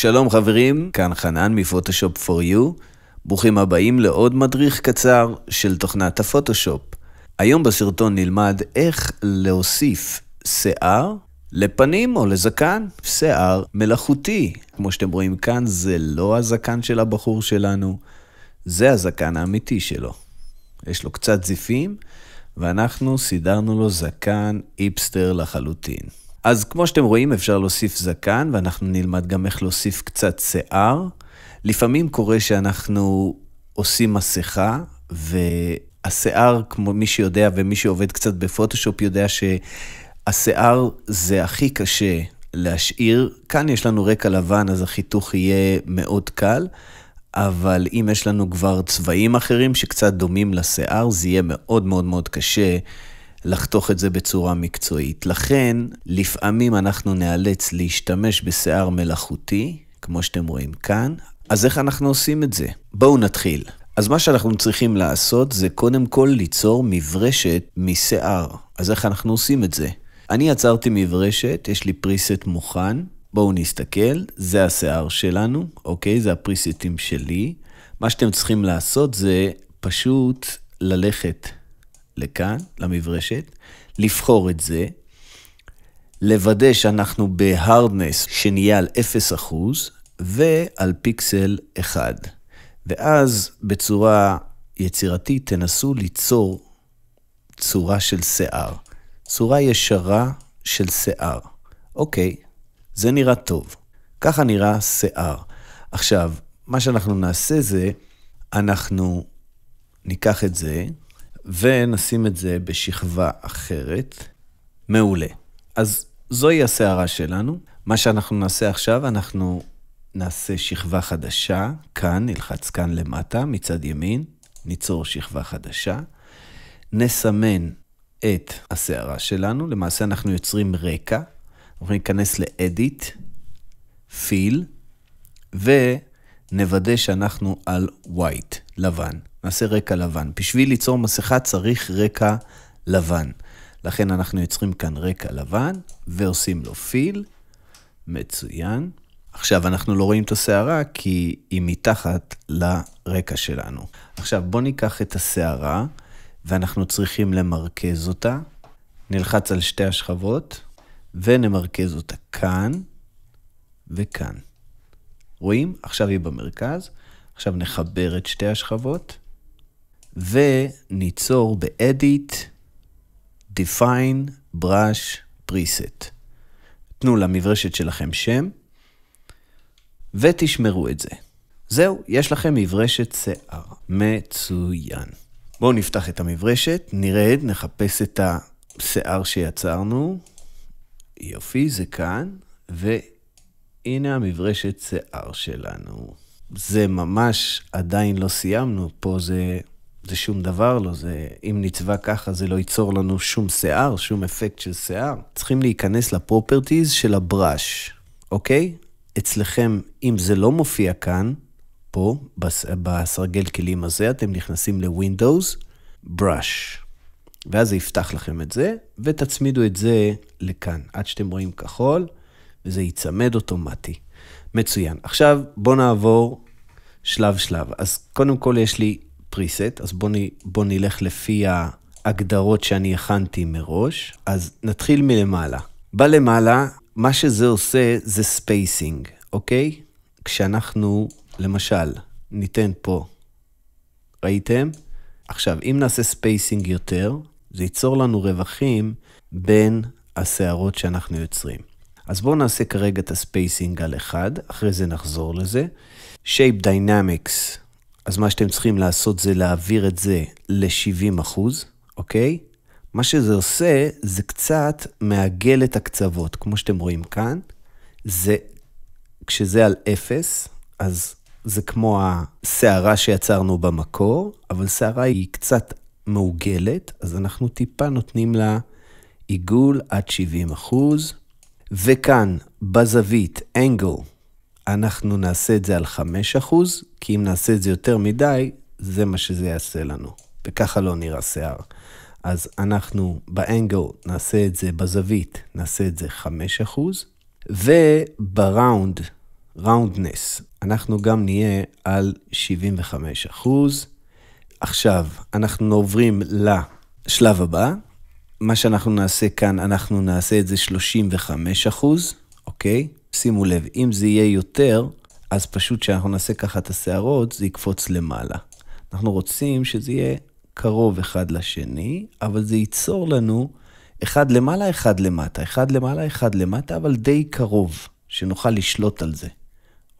שלום חברים, כאן חנן מפוטושופ פור יו. ברוכים הבאים לעוד מדריך קצר של תוכנת הפוטושופ. היום בסרטון נלמד איך להוסיף שיער לפנים או לזקן, שיער מלאכותי. כמו שאתם רואים כאן, זה לא הזקן של הבחור שלנו, זה הזקן האמיתי שלו. יש לו קצת זיפים, ואנחנו סידרנו לו זקן איפסטר לחלוטין. אז כמו שאתם רואים, אפשר להוסיף זקן, ואנחנו נלמד גם איך להוסיף קצת שיער. לפעמים קורה שאנחנו עושים מסכה, והשיער, כמו מי שיודע ומי שעובד קצת בפוטושופ יודע שהשיער זה הכי קשה להשאיר. כאן יש לנו רקע לבן, אז החיתוך יהיה מאוד קל. אבל אם יש לנו כבר צבעים אחרים שקצת דומים לשיער, זה יהיה מאוד מאוד מאוד קשה לחתוך את זה בצורה מקצועית. לכן, לפעמים אנחנו נאלץ להשתמש בשיער מלאכותי, כמו שאתם רואים כאן. אז איך אנחנו עושים את זה? בואו נתחיל. אז מה שאנחנו צריכים לעשות זה קודם כל ליצור מברשת משיער. אז איך אנחנו עושים את זה? אני יצרתי מברשת, יש לי פריסט מוכן, בואו נסתכל, זה השיער שלנו, אוקיי? זה הפריסטים שלי. מה שאתם צריכים לעשות זה פשוט ללכת לכאן, למברשת, לבחור את זה, לוודא שאנחנו בהרדנס שנהיה על 0% ועל פיקסל 1. ואז בצורה יצירתית תנסו ליצור צורה של שיער. צורה ישרה של שיער. אוקיי, זה נראה טוב. ככה נראה שיער. עכשיו, מה שאנחנו נעשה זה, אנחנו ניקח את זה, ונשים את זה בשכבה אחרת. מעולה. אז זוהי הסערה שלנו. מה שאנחנו נעשה עכשיו, אנחנו נעשה שכבה חדשה, כאן, נלחץ כאן למטה, מצד ימין, ניצור שכבה חדשה. נסמן את הסערה שלנו, למעשה אנחנו יוצרים רקע. אנחנו ניכנס ל-edit, fill, ונוודא שאנחנו על white, לבן. נעשה רקע לבן. בשביל ליצור מסכה צריך רקע לבן. לכן אנחנו יוצרים כאן רקע לבן ועושים לו פיל. מצוין. עכשיו, אנחנו לא רואים את הסערה, כי היא מתחת לרקע שלנו. עכשיו, בואו ניקח את הסערה, ואנחנו צריכים למרכז אותה. נלחץ על שתי השכבות ונמרכז אותה כאן וכאן. רואים? עכשיו היא במרכז. עכשיו נחבר את שתי השכבות. וניצור ב-edit define brush preset. תנו למברשת שלכם שם ותשמרו את זה. זהו, יש לכם מברשת שיער. מצוין. בואו נפתח את המברשת, נרד, נחפש את השיער שיצרנו. יופי, זה כאן, והנה המברשת שיער שלנו. זה ממש עדיין לא סיימנו, פה זה זה שום דבר לא, זה, אם נצבע ככה זה לא ייצור לנו שום שיער, שום אפקט של שיער. צריכים להיכנס לפרופרטיז של הבראש, אוקיי? אצלכם, אם זה לא מופיע כאן, פה, בס, בסרגל כלים הזה, אתם נכנסים ל-Windows, brush. ואז זה יפתח לכם את זה, ותצמידו את זה לכאן, עד שאתם רואים כחול, וזה ייצמד אוטומטי. מצוין. עכשיו, בואו נעבור שלב-שלב. אז קודם כל יש לי פריסט, אז בואו בוא נלך לפי ההגדרות שאני הכנתי מראש. אז נתחיל מלמעלה. בלמעלה, מה שזה עושה זה ספייסינג, אוקיי? כשאנחנו, למשל, ניתן פה, ראיתם? עכשיו, אם נעשה ספייסינג יותר, זה ייצור לנו רווחים בין הסערות שאנחנו יוצרים. אז בואו נעשה כרגע את הספייסינג על 1, אחרי זה נחזור לזה. Shape Dynamics אז מה שאתם צריכים לעשות זה להעביר את זה ל-70 אחוז, אוקיי? מה שזה עושה, זה קצת מעגל את הקצוות, כמו שאתם רואים כאן. זה, כשזה על אפס, אז זה כמו הסערה שיצרנו במקור, אבל סערה היא קצת מעוגלת, אז אנחנו טיפה נותנים לה עיגול עד 70 אחוז. וכאן, בזווית, angle, אנחנו נעשה את זה על 5%, כי אם נעשה את זה יותר מדי, זה מה שזה יעשה לנו. וככה לא נראה שיער. אז אנחנו באנגל נעשה את זה בזווית, נעשה את זה 5%, ובראונד, ראונדנס, אנחנו גם נהיה על 75%. עכשיו, אנחנו עוברים לשלב הבא. מה שאנחנו נעשה כאן, אנחנו נעשה את זה 35 אוקיי? שימו לב, אם זה יהיה יותר, אז פשוט כשאנחנו נעשה ככה את השערות, זה יקפוץ למעלה. אנחנו רוצים שזה יהיה קרוב אחד לשני, אבל זה ייצור לנו אחד למעלה, אחד למטה, אחד למעלה, אחד למטה, אבל די קרוב, שנוכל לשלוט על זה,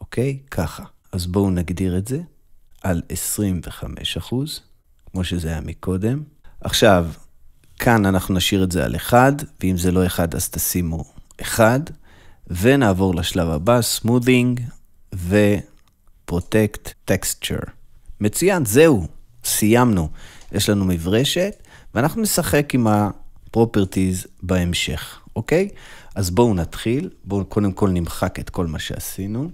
אוקיי? ככה. אז בואו נגדיר את זה על 25 אחוז, כמו שזה היה מקודם. עכשיו, כאן אנחנו נשאיר את זה על 1, ואם זה לא 1 אז תשימו 1, ונעבור לשלב הבא, סמודינג ו-Protect Texture. מצוין, זהו, סיימנו. יש לנו מברשת, ואנחנו נשחק עם ה-Properties בהמשך, אוקיי? אז בואו נתחיל, בואו קודם כל נמחק את כל מה שעשינו.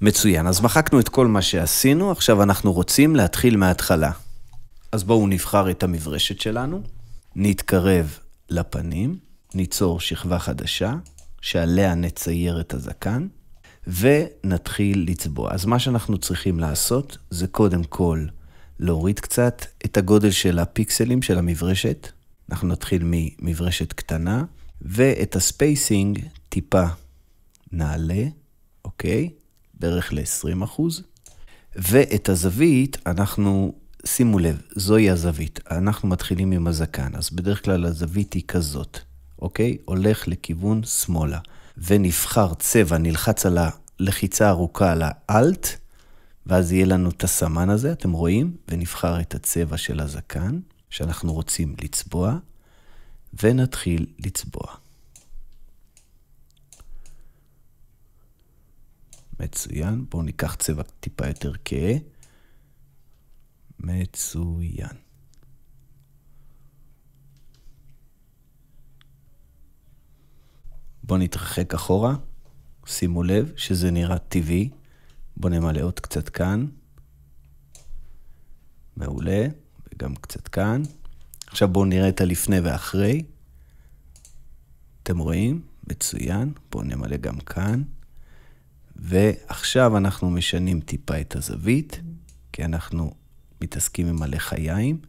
מצוין, אז מחקנו את כל מה שעשינו, עכשיו אנחנו רוצים להתחיל מההתחלה. אז בואו נבחר את המברשת שלנו, נתקרב לפנים, ניצור שכבה חדשה, שעליה נצייר את הזקן, ונתחיל לצבוע. אז מה שאנחנו צריכים לעשות זה קודם כל להוריד קצת את הגודל של הפיקסלים של המברשת. אנחנו נתחיל ממברשת קטנה, ואת הספייסינג טיפה נעלה, אוקיי? בערך ל-20 אחוז. ואת הזווית, אנחנו, שימו לב, זוהי הזווית. אנחנו מתחילים עם הזקן, אז בדרך כלל הזווית היא כזאת. אוקיי? הולך לכיוון שמאלה. ונבחר צבע, נלחץ על הלחיצה הארוכה על האלט, ואז יהיה לנו את הסמן הזה, אתם רואים? ונבחר את הצבע של הזקן שאנחנו רוצים לצבוע, ונתחיל לצבוע. מצוין, בואו ניקח צבע טיפה יותר כהה. מצוין. בואו נתרחק אחורה, שימו לב שזה נראה טבעי. בואו נמלא עוד קצת כאן. מעולה, וגם קצת כאן. עכשיו בואו נראה את הלפני ואחרי. אתם רואים? מצוין. בואו נמלא גם כאן. ועכשיו אנחנו משנים טיפה את הזווית, כי אנחנו מתעסקים עם הלחיים,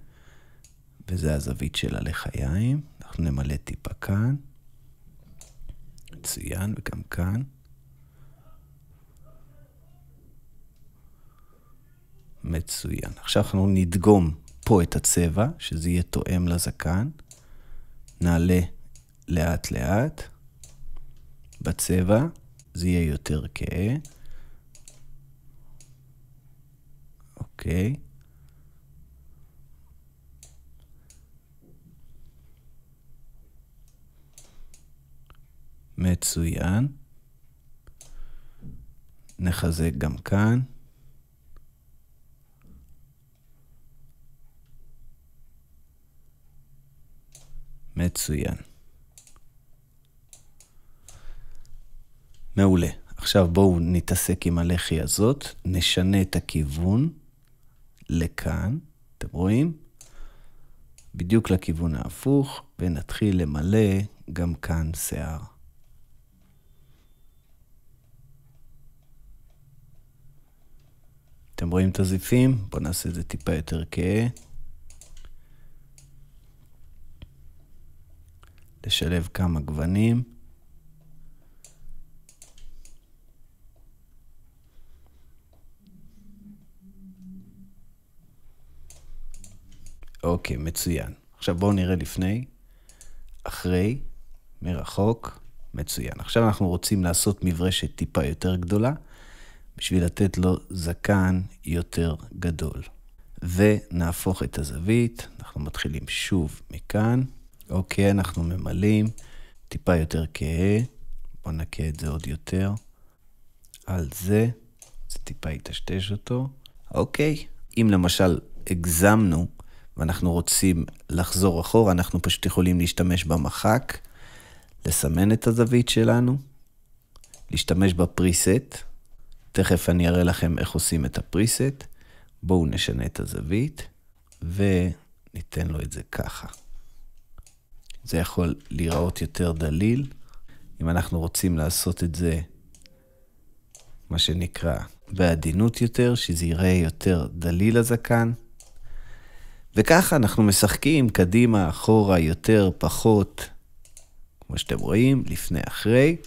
וזה הזווית של הלחיים. אנחנו נמלא טיפה כאן. מצוין, וגם כאן. מצוין. עכשיו אנחנו נדגום פה את הצבע, שזה יהיה תואם לזקן. נעלה לאט לאט. בצבע זה יהיה יותר כהה. אוקיי. מצוין. נחזק גם כאן. מצוין. מעולה. עכשיו בואו נתעסק עם הלחי הזאת, נשנה את הכיוון לכאן, אתם רואים? בדיוק לכיוון ההפוך, ונתחיל למלא גם כאן שיער. אתם רואים את הזיפים? בואו נעשה את זה טיפה יותר כהה. לשלב כמה גוונים. אוקיי, מצוין. עכשיו בואו נראה לפני, אחרי, מרחוק, מצוין. עכשיו אנחנו רוצים לעשות מברשת טיפה יותר גדולה. בשביל לתת לו זקן יותר גדול. ונהפוך את הזווית, אנחנו מתחילים שוב מכאן. אוקיי, אנחנו ממלאים, טיפה יותר כהה, בואו נקה את זה עוד יותר. על זה, זה טיפה יטשטש אותו. אוקיי, אם למשל הגזמנו ואנחנו רוצים לחזור אחורה, אנחנו פשוט יכולים להשתמש במחק, לסמן את הזווית שלנו, להשתמש בפריסט. תכף אני אראה לכם איך עושים את הפריסט. בואו נשנה את הזווית, וניתן לו את זה ככה. זה יכול להיראות יותר דליל. אם אנחנו רוצים לעשות את זה, מה שנקרא, בעדינות יותר, שזה ייראה יותר דליל הזקן. וככה אנחנו משחקים קדימה, אחורה, יותר, פחות, כמו שאתם רואים, לפני, אחרי.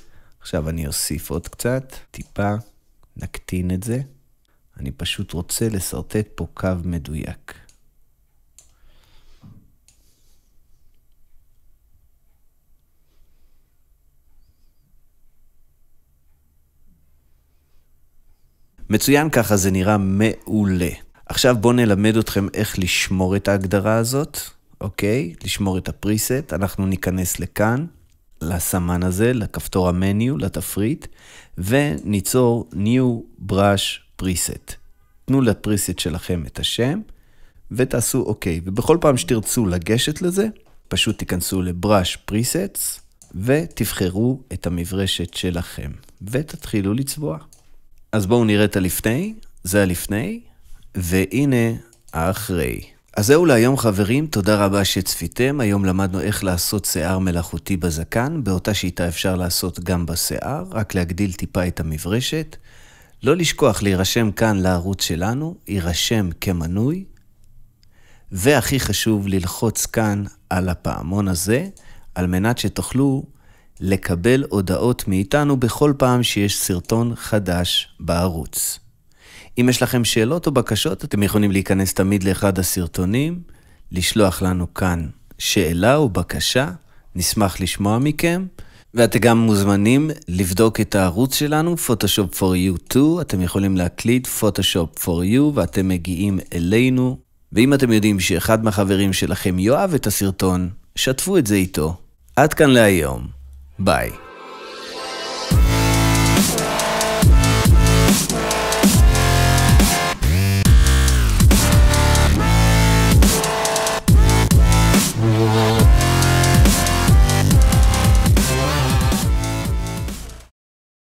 עכשיו אני אוסיף עוד קצת, טיפה. נקטין את זה. אני פשוט רוצה לשרטט פה קו מדויק. מצוין ככה, זה נראה מעולה. עכשיו בואו נלמד אתכם איך לשמור את ההגדרה הזאת, אוקיי? לשמור את הפריסט. אנחנו ניכנס לכאן, לסמן הזה, לכפתור המניו, לתפריט, וניצור New Brush Preset. תנו לפריסט שלכם את השם ותעשו אוקיי. ובכל פעם שתרצו לגשת לזה, פשוט תיכנסו ל-Brush Presets ותבחרו את המברשת שלכם ותתחילו לצבוע. אז בואו נראה את הלפני, זה הלפני, והנה האחרי. אז זהו להיום חברים, תודה רבה שצפיתם. היום למדנו איך לעשות שיער מלאכותי בזקן, באותה שיטה אפשר לעשות גם בשיער, רק להגדיל טיפה את המברשת. לא לשכוח להירשם כאן לערוץ שלנו, יירשם כמנוי, והכי חשוב ללחוץ כאן על הפעמון הזה, על מנת שתוכלו לקבל הודעות מאיתנו בכל פעם שיש סרטון חדש בערוץ. אם יש לכם שאלות או בקשות, אתם יכולים להיכנס תמיד לאחד הסרטונים, לשלוח לנו כאן שאלה או בקשה, נשמח לשמוע מכם. ואתם גם מוזמנים לבדוק את הערוץ שלנו, Photoshop for you 2, אתם יכולים להקליד Photoshop for you ואתם מגיעים אלינו. ואם אתם יודעים שאחד מהחברים שלכם יאהב את הסרטון, שתפו את זה איתו. עד כאן להיום. ביי.